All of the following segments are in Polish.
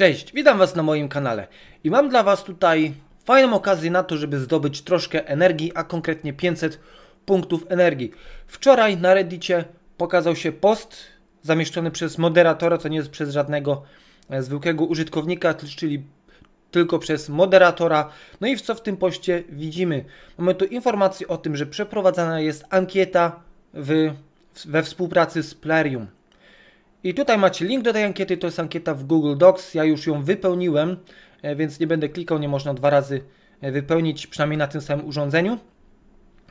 Cześć, witam Was na moim kanale i mam dla Was tutaj fajną okazję na to, żeby zdobyć troszkę energii, a konkretnie 500 punktów energii. Wczoraj na reddicie pokazał się post zamieszczony przez moderatora, co nie jest przez żadnego e, zwykłego użytkownika, czyli tylko przez moderatora. No i co w tym poście widzimy? Mamy tu informację o tym, że przeprowadzana jest ankieta w, we współpracy z Plerium. I tutaj macie link do tej ankiety, to jest ankieta w Google Docs, ja już ją wypełniłem, e, więc nie będę klikał, nie można dwa razy e, wypełnić, przynajmniej na tym samym urządzeniu.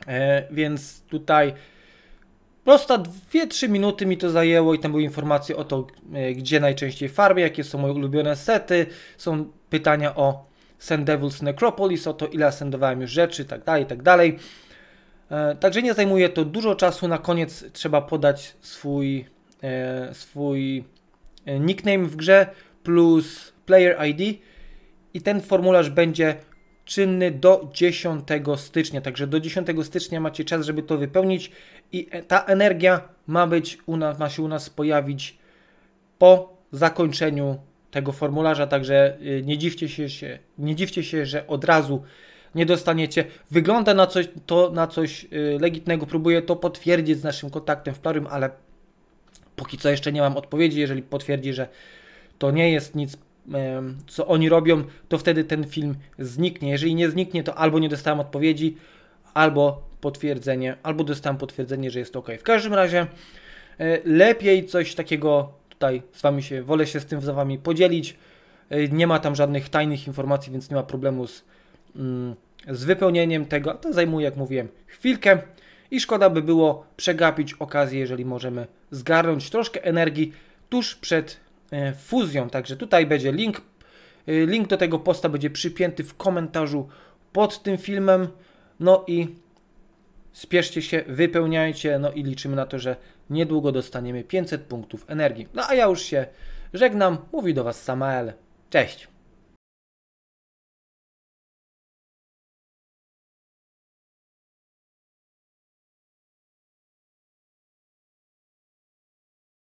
E, więc tutaj prosta 2-3 minuty mi to zajęło i tam były informacje o to, gdzie najczęściej farmię, jakie są moje ulubione sety, są pytania o Sand Devils Necropolis, o to ile sendowałem już rzeczy, tak dalej, tak dalej. Także nie zajmuje to dużo czasu, na koniec trzeba podać swój E, swój e, nickname w grze plus player ID i ten formularz będzie czynny do 10 stycznia. Także do 10 stycznia macie czas, żeby to wypełnić i e, ta energia ma być u nas, ma się u nas pojawić po zakończeniu tego formularza, także nie dziwcie się, się, nie dziwcie się że od razu nie dostaniecie. Wygląda na coś, to na coś legitnego, próbuję to potwierdzić z naszym kontaktem w Plarium, ale Póki co jeszcze nie mam odpowiedzi. Jeżeli potwierdzi, że to nie jest nic, co oni robią, to wtedy ten film zniknie. Jeżeli nie zniknie, to albo nie dostałem odpowiedzi, albo potwierdzenie, albo dostałem potwierdzenie, że jest ok. W każdym razie e, lepiej coś takiego tutaj z Wami się, wolę się z tym z Wami podzielić. E, nie ma tam żadnych tajnych informacji, więc nie ma problemu z, mm, z wypełnieniem tego. To zajmuje, jak mówiłem, chwilkę i szkoda by było przegapić okazję, jeżeli możemy zgarnąć troszkę energii tuż przed e, fuzją. Także tutaj będzie link. E, link do tego posta będzie przypięty w komentarzu pod tym filmem. No i spieszcie się, wypełniajcie, no i liczymy na to, że niedługo dostaniemy 500 punktów energii. No a ja już się żegnam. Mówi do Was Samael. Cześć!